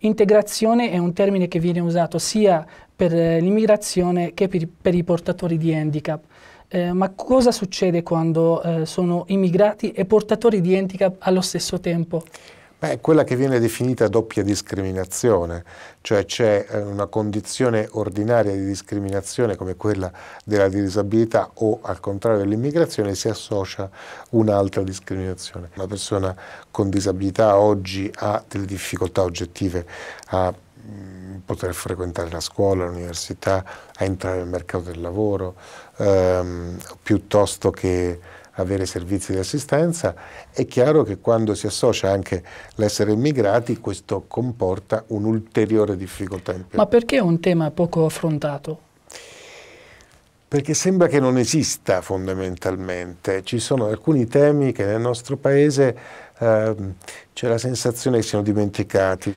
Integrazione è un termine che viene usato sia per eh, l'immigrazione che per, per i portatori di handicap. Eh, ma cosa succede quando eh, sono immigrati e portatori di handicap allo stesso tempo? Beh, quella che viene definita doppia discriminazione, cioè c'è eh, una condizione ordinaria di discriminazione come quella della disabilità o al contrario dell'immigrazione si associa un'altra discriminazione. Una persona con disabilità oggi ha delle difficoltà oggettive a mm, poter frequentare la scuola, l'università, a entrare nel mercato del lavoro, ehm, piuttosto che avere servizi di assistenza, è chiaro che quando si associa anche l'essere immigrati questo comporta un'ulteriore difficoltà in più. Ma perché è un tema poco affrontato? Perché sembra che non esista fondamentalmente, ci sono alcuni temi che nel nostro paese eh, c'è la sensazione che siano dimenticati.